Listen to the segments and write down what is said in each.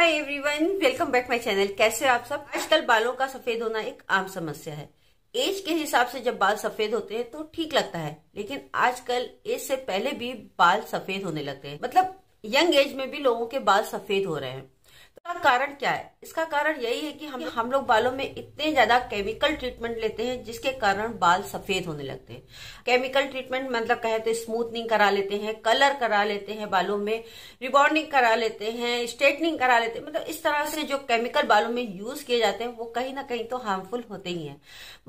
hi everyone welcome back my channel कैसे आप सब आजकल बालों का सफेद होना एक आम समस्या है एज के हिसाब से जब बाल सफेद होते हैं तो ठीक लगता है लेकिन आजकल एज से पहले भी बाल सफेद होने लगते हैं मतलब यंग एज में भी लोगों के बाल सफेद हो रहे हैं इसका कारण क्या है इसका कारण यही है कि हम हम लोग बालों में इतने ज्यादा केमिकल ट्रीटमेंट लेते हैं जिसके कारण बाल सफेद होने लगते हैं केमिकल ट्रीटमेंट मतलब कहे तो स्मूथनिंग करा लेते हैं कलर करा लेते हैं बालों में रिबॉन्डिंग करा लेते हैं स्ट्रेटनिंग करा लेते हैं मतलब इस तरह से जो केमिकल बालों में यूज किए जाते हैं वो कहीं ना कहीं तो हार्मफुल होते ही है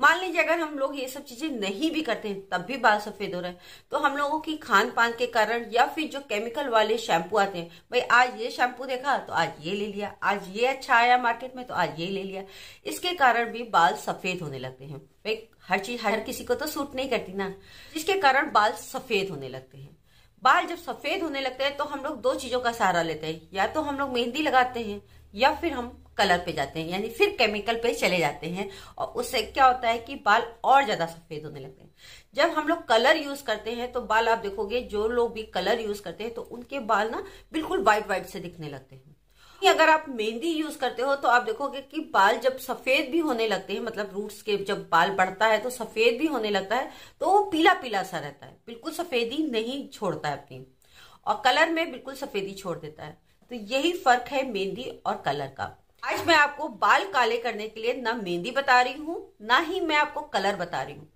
मान लीजिए अगर हम लोग ये सब चीजें नहीं भी करते हैं तब भी बाल सफेद हो रहे हैं तो हम लोगों की खान पान के कारण या फिर जो केमिकल वाले शैम्पू आते हैं भाई आज ये शैम्पू देखा तो आज ये ले लिया लिया आज ये अच्छा आया मार्केट में तो आज ये ले लिया इसके कारण भी बाल सफेद होने लगते हैं भाई हर चीज हर किसी को तो सूट नहीं करती ना जिसके कारण बाल सफेद होने लगते हैं बाल जब सफेद होने लगते हैं तो हम लोग दो चीजों का सहारा लेते हैं या तो हम लोग मेहंदी लगाते हैं या फिर हम कलर पे जाते हैं यानी फिर केमिकल पे चले जाते हैं और उससे क्या होता है कि बाल और ज्यादा सफेद होने लगते हैं जब हम लोग कलर यूज करते हैं तो बाल आप देखोगे जो लोग भी कलर यूज करते हैं तो उनके बाल ना बिल्कुल वाइट वाइट से दिखने लगते हैं कि अगर आप मेहंदी यूज करते हो तो आप देखोगे कि बाल जब सफेद भी होने लगते हैं मतलब रूट्स के जब बाल बढ़ता है तो सफेद भी होने लगता है तो वो पीला पीला सा रहता है बिल्कुल सफेदी नहीं छोड़ता है अपनी और कलर में बिल्कुल सफेदी छोड़ देता है तो यही फर्क है मेहंदी और कलर का आज मैं आपको बाल काले करने के लिए ना मेहंदी बता रही हूँ ना ही मैं आपको कलर बता रही हूँ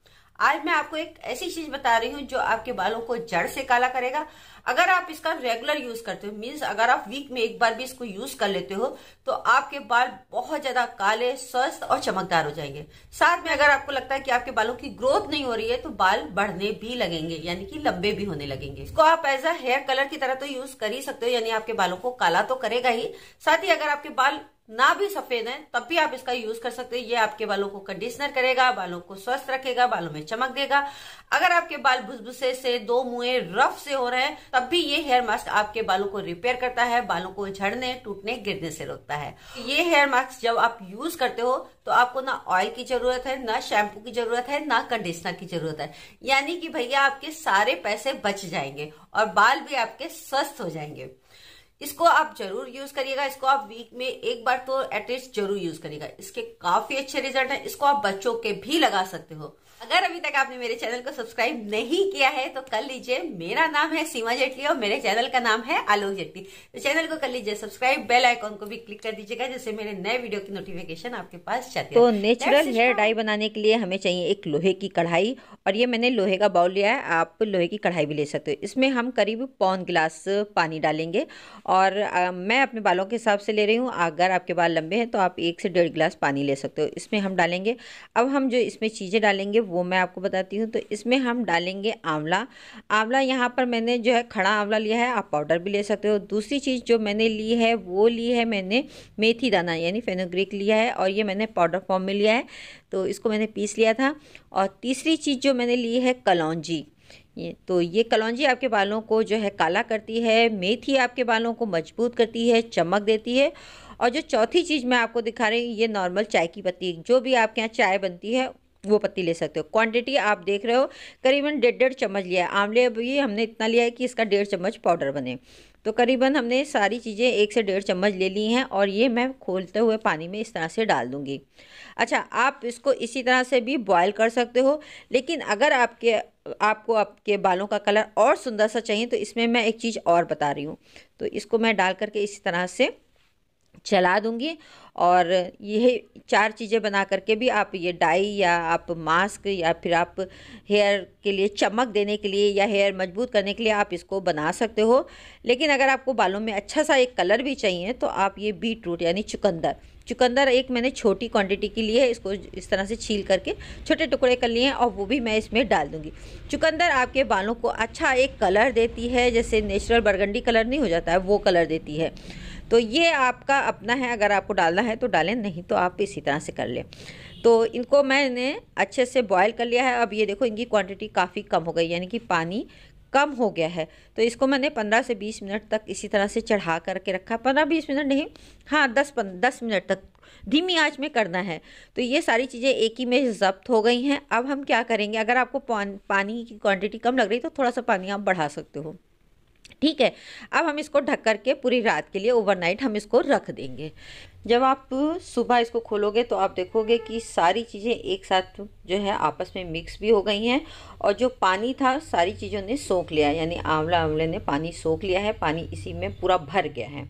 आज मैं आपको एक ऐसी चीज बता रही हूँ जो आपके बालों को जड़ से काला करेगा अगर आप इसका रेगुलर यूज करते हो मीन्स अगर आप वीक में एक बार भी इसको यूज कर लेते हो तो आपके बाल बहुत ज्यादा काले स्वस्थ और चमकदार हो जाएंगे साथ में अगर आपको लगता है कि आपके बालों की ग्रोथ नहीं हो रही है तो बाल बढ़ने भी लगेंगे यानी कि लंबे भी होने लगेंगे इसको आप एज अ हेयर कलर की तरह तो यूज कर ही सकते हो यानी आपके बालों को काला तो करेगा ही साथ ही अगर आपके बाल ना भी सफेद है तब भी आप इसका यूज कर सकते हैं ये आपके बालों को कंडीशनर करेगा बालों को स्वस्थ रखेगा बालों में चमक देगा अगर आपके बाल भुसभुसे से दो मुए रफ से हो रहे हैं तब भी ये हेयर मास्क आपके बालों को रिपेयर करता है बालों को झड़ने टूटने गिरने से रोकता है ये हेयर मास्क जब आप यूज करते हो तो आपको ना ऑयल की जरूरत है ना शैम्पू की जरूरत है ना कंडीशनर की जरूरत है यानी कि भैया आपके सारे पैसे बच जाएंगे और बाल भी आपके स्वस्थ हो जाएंगे इसको आप जरूर यूज करिएगा इसको आप वीक में एक बार तो एटलीस्ट जरूर यूज करिएगा इसके काफी अच्छे रिजल्ट हैं इसको आप बच्चों के भी लगा सकते हो अगर अभी तक आपने मेरे चैनल को सब्सक्राइब नहीं किया है तो कर लीजिए मेरा नाम है सीमा जेटली और मेरे चैनल का नाम है आलोक जेटली तो चैनल को कर लीजिए सब्सक्राइब बेल आइकॉन को भी क्लिक कर दीजिएगा जिससे मेरे नए वीडियो की नोटिफिकेशन आपके पास चाहिए तो नेचुरल हेयर डाई बनाने के लिए हमें चाहिए एक लोहे की कढ़ाई और ये मैंने लोहे का बाउल लिया है आप लोहे की कढ़ाई भी ले सकते हो इसमें हम करीब पौन गिलास पानी डालेंगे और आ, मैं अपने बालों के हिसाब से ले रही हूँ अगर आपके बाल लंबे हैं तो आप एक से डेढ़ गिलास पानी ले सकते हो इसमें हम डालेंगे अब हम जो इसमें चीज़ें डालेंगे वो मैं आपको बताती हूँ तो इसमें हम डालेंगे आंवला आंवला यहाँ पर मैंने जो है खड़ा आंवला लिया है आप पाउडर भी ले सकते हो दूसरी चीज़ जो मैंने ली है वो ली है मैंने मेथी दाना यानी फेनोग्रिक लिया है और ये मैंने पाउडर फॉर्म में लिया है तो इसको मैंने पीस लिया था और तीसरी चीज़ जो मैंने ली है कलौजी ये तो ये कलौजी आपके बालों को जो है काला करती है मेथी आपके बालों को मजबूत करती है चमक देती है और जो चौथी चीज़ मैं आपको दिखा रही हूँ ये नॉर्मल चाय की पत्ती जो भी आपके यहाँ चाय बनती है वो पत्ती ले सकते हो क्वांटिटी आप देख रहे हो करीबन डेढ़ डेढ़ चम्मच लिया है आंवले अभी हमने इतना लिया है कि इसका डेढ़ चम्मच पाउडर बने तो करीबन हमने सारी चीज़ें एक से डेढ़ चम्मच ले ली हैं और ये मैं खोलते हुए पानी में इस तरह से डाल दूँगी अच्छा आप इसको इसी तरह से भी बॉयल कर सकते हो लेकिन अगर आपके आपको आपके बालों का कलर और सुंदर सा चाहिए तो इसमें मैं एक चीज़ और बता रही हूँ तो इसको मैं डाल करके इसी तरह से चला दूंगी और यह चार चीज़ें बना करके भी आप ये डाई या आप मास्क या फिर आप हेयर के लिए चमक देने के लिए या हेयर मजबूत करने के लिए आप इसको बना सकते हो लेकिन अगर आपको बालों में अच्छा सा एक कलर भी चाहिए तो आप ये बीट रूट यानी चुकंदर चुकंदर एक मैंने छोटी क्वांटिटी के लिए इसको इस तरह से छील करके छोटे टुकड़े कर लिए हैं और वो भी मैं इसमें डाल दूंगी चुकंदर आपके बालों को अच्छा एक कलर देती है जैसे नेचुरल बरगंडी कलर नहीं हो जाता है वो कलर देती है तो ये आपका अपना है अगर आपको डालना है तो डालें नहीं तो आप इसी तरह से कर लें तो इनको मैंने अच्छे से बॉयल कर लिया है अब ये देखो इनकी क्वांटिटी काफ़ी कम हो गई यानी कि पानी कम हो गया है तो इसको मैंने 15 से 20 मिनट तक इसी तरह से चढ़ा करके रखा 15-20 मिनट नहीं हाँ 10 10 मिनट तक धीमी आंच में करना है तो ये सारी चीज़ें एक ही में जब्त हो गई हैं अब हम क्या करेंगे अगर आपको पानी की क्वांटिटी कम लग रही तो थोड़ा सा पानी आप बढ़ा सकते हो ठीक है अब हम इसको ढक कर के पूरी रात के लिए ओवरनाइट हम इसको रख देंगे जब आप सुबह इसको खोलोगे तो आप देखोगे कि सारी चीज़ें एक साथ जो है आपस में मिक्स भी हो गई हैं और जो पानी था सारी चीज़ों ने सोख लिया यानी आंवला आंवले ने पानी सोख लिया है पानी इसी में पूरा भर गया है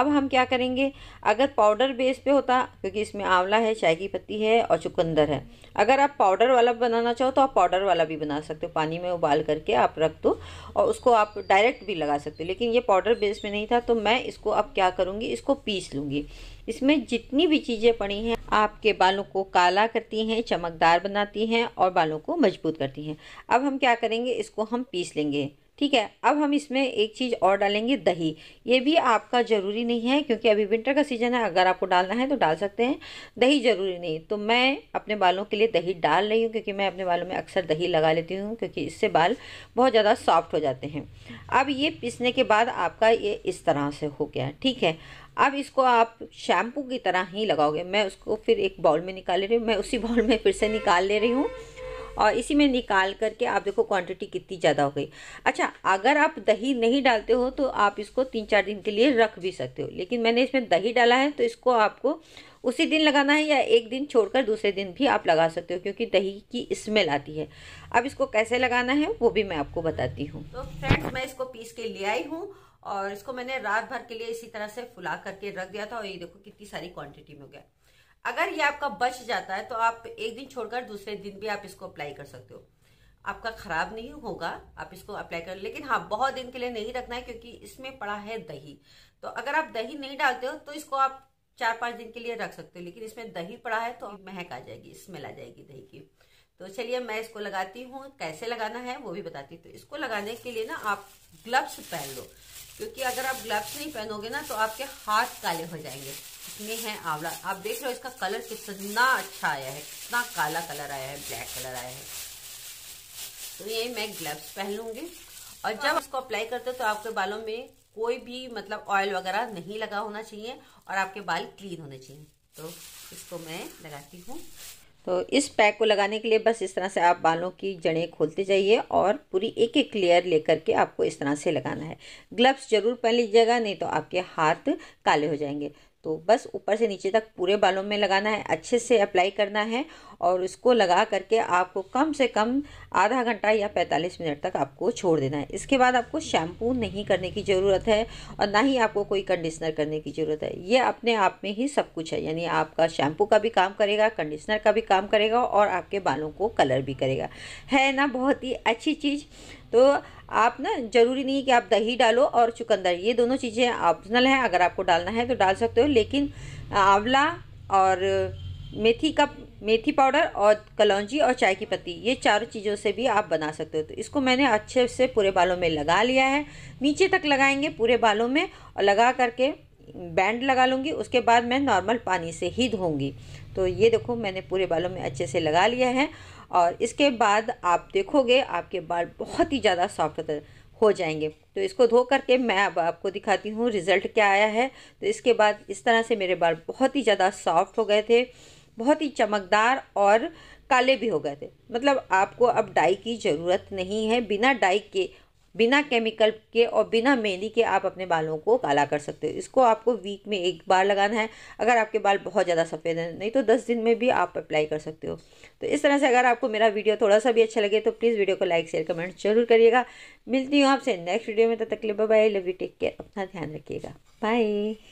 अब हम क्या करेंगे अगर पाउडर बेस पे होता क्योंकि इसमें आंवला है चाय की पत्ती है और चुकंदर है अगर आप पाउडर वाला बनाना चाहो तो आप पाउडर वाला भी बना सकते हो पानी में उबाल करके आप रख दो और उसको आप डायरेक्ट भी लगा सकते हो लेकिन ये पाउडर बेस में नहीं था तो मैं इसको अब क्या करूँगी इसको पीस लूँगी इसमें जितनी भी चीज़ें पड़ी हैं आपके बालों को काला करती हैं चमकदार बनाती हैं और बालों को मजबूत करती हैं अब हम क्या करेंगे इसको हम पीस लेंगे ठीक है अब हम इसमें एक चीज़ और डालेंगे दही ये भी आपका ज़रूरी नहीं है क्योंकि अभी विंटर का सीज़न है अगर आपको डालना है तो डाल सकते हैं दही ज़रूरी नहीं तो मैं अपने बालों के लिए दही डाल रही हूँ क्योंकि मैं अपने बालों में अक्सर दही लगा लेती हूँ क्योंकि इससे बाल बहुत ज़्यादा सॉफ्ट हो जाते हैं अब ये पीसने के बाद आपका ये इस तरह से हो गया ठीक है अब इसको आप शैम्पू की तरह ही लगाओगे मैं उसको फिर एक बाउल में निकाल ले रही हूँ मैं उसी बाउल में फिर से निकाल ले रही हूँ और इसी में निकाल करके आप देखो क्वांटिटी कितनी ज़्यादा हो गई अच्छा अगर आप दही नहीं डालते हो तो आप इसको तीन चार दिन के लिए रख भी सकते हो लेकिन मैंने इसमें दही डाला है तो इसको आपको उसी दिन लगाना है या एक दिन छोड़कर दूसरे दिन भी आप लगा सकते हो क्योंकि दही की स्मेल आती है अब इसको कैसे लगाना है वो भी मैं आपको बताती हूँ तो फ्रेंड्स मैं इसको पीस के ले आई हूँ और इसको मैंने रात भर के लिए इसी तरह से फुला करके रख दिया था और ये देखो कितनी सारी क्वांटिटी में हो गया अगर ये आपका बच जाता है तो आप एक दिन छोड़कर दूसरे दिन भी आप इसको अप्लाई कर सकते हो आपका खराब नहीं होगा आप इसको अप्लाई कर लेकिन हाँ बहुत दिन के लिए नहीं रखना है क्योंकि इसमें पड़ा है दही तो अगर आप दही नहीं डालते हो तो इसको आप चार पांच दिन के लिए रख सकते हो लेकिन इसमें दही पड़ा है तो महक आ जाएगी स्मेल आ जाएगी दही की तो चलिए मैं इसको लगाती हूँ कैसे लगाना है वो भी बताती हूँ तो इसको लगाने के लिए ना आप ग्लव्स पहन लो क्योंकि अगर आप ग्लव्स नहीं पहनोगे ना तो आपके हाथ काले हो जाएंगे इसमें है आंवला आप देख रहे हो इसका कलर कितना अच्छा आया है कितना काला कलर आया है ब्लैक कलर आया है तो ये मैं ग्लव्स पहन लूंगी और जब इसको अप्लाई करते हो तो आपके बालों में कोई भी मतलब ऑयल वगैरह नहीं लगा होना चाहिए और आपके बाल क्लीन होने चाहिए तो इसको मैं लगाती हूँ तो इस पैक को लगाने के लिए बस इस तरह से आप बालों की जड़ें खोलते जाइए और पूरी एक एक लेयर लेकर के आपको इस तरह से लगाना है ग्लव्स जरूर पहन लीजिएगा नहीं तो आपके हाथ काले हो जाएंगे तो बस ऊपर से नीचे तक पूरे बालों में लगाना है अच्छे से अप्लाई करना है और उसको लगा करके आपको कम से कम आधा घंटा या 45 मिनट तक आपको छोड़ देना है इसके बाद आपको शैम्पू नहीं करने की ज़रूरत है और ना ही आपको कोई कंडीशनर करने की ज़रूरत है ये अपने आप में ही सब कुछ है यानी आपका शैम्पू का भी काम करेगा कंडीशनर का भी काम करेगा और आपके बालों को कलर भी करेगा है ना बहुत ही अच्छी चीज़ तो आप ना ज़रूरी नहीं कि आप दही डालो और चुकंदर ये दोनों चीज़ें ऑप्शनल हैं अगर आपको डालना है तो डाल सकते हो लेकिन आंवला और मेथी का मेथी पाउडर और कलौजी और चाय की पत्ती ये चारों चीज़ों से भी आप बना सकते हो तो इसको मैंने अच्छे से पूरे बालों में लगा लिया है नीचे तक लगाएंगे पूरे बालों में और लगा करके बैंड लगा लूँगी उसके बाद मैं नॉर्मल पानी से ही धोंगी तो ये देखो मैंने पूरे बालों में अच्छे से लगा लिया है और इसके बाद आप देखोगे आपके बाल बहुत ही ज़्यादा सॉफ्ट हो जाएंगे तो इसको धो करके मैं अब आपको दिखाती हूँ रिज़ल्ट क्या आया है तो इसके बाद इस तरह से मेरे बाल बहुत ही ज़्यादा सॉफ्ट हो गए थे बहुत ही चमकदार और काले भी हो गए थे मतलब आपको अब डाई की ज़रूरत नहीं है बिना डाई के बिना केमिकल के और बिना मेहंदी के आप अपने बालों को काला कर सकते हो इसको आपको वीक में एक बार लगाना है अगर आपके बाल बहुत ज़्यादा सफ़ेद हैं नहीं तो दस दिन में भी आप अप्लाई कर सकते हो तो इस तरह से अगर आपको मेरा वीडियो थोड़ा सा भी अच्छा लगे तो प्लीज़ वीडियो को लाइक शेयर कमेंट जरूर करिएगा मिलती हूँ आपसे नेक्स्ट वीडियो में तब तो तक लिए bye love you take care अपना ध्यान रखिएगा बाय